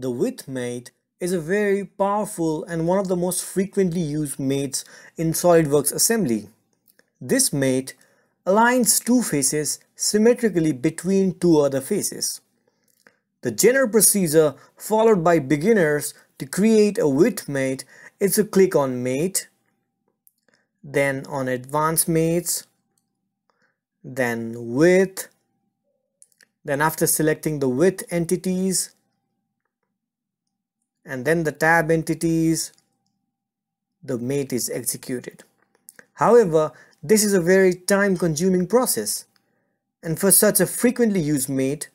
The width mate is a very powerful and one of the most frequently used mates in SOLIDWORKS assembly. This mate aligns two faces symmetrically between two other faces. The general procedure followed by beginners to create a width mate is to click on mate, then on advanced mates, then width, then after selecting the width entities, and then the tab entities the mate is executed however this is a very time consuming process and for such a frequently used mate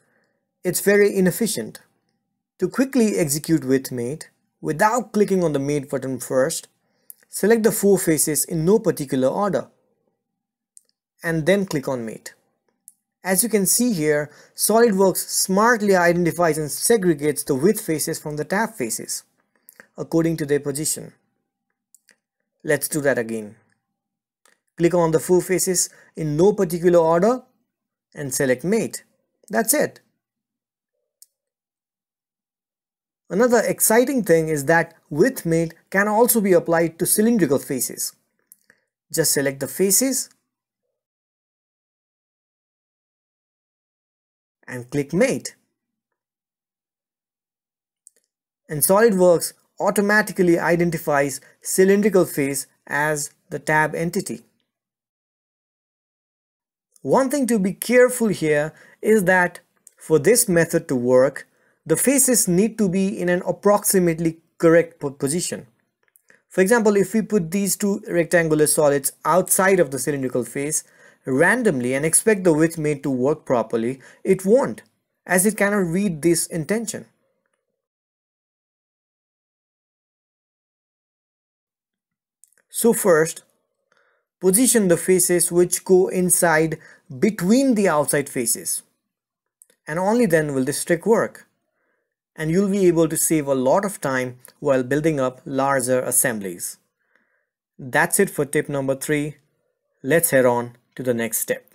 it's very inefficient to quickly execute with mate without clicking on the mate button first select the four faces in no particular order and then click on mate as you can see here, SolidWorks smartly identifies and segregates the width faces from the tab faces according to their position. Let's do that again. Click on the four faces in no particular order and select mate. That's it. Another exciting thing is that width mate can also be applied to cylindrical faces. Just select the faces and click mate. And SolidWorks automatically identifies cylindrical face as the tab entity. One thing to be careful here is that for this method to work, the faces need to be in an approximately correct position. For example, if we put these two rectangular solids outside of the cylindrical face, randomly and expect the width made to work properly, it won't, as it cannot read this intention. So first, position the faces which go inside between the outside faces. And only then will this trick work. And you'll be able to save a lot of time while building up larger assemblies. That's it for tip number 3. Let's head on to the next step.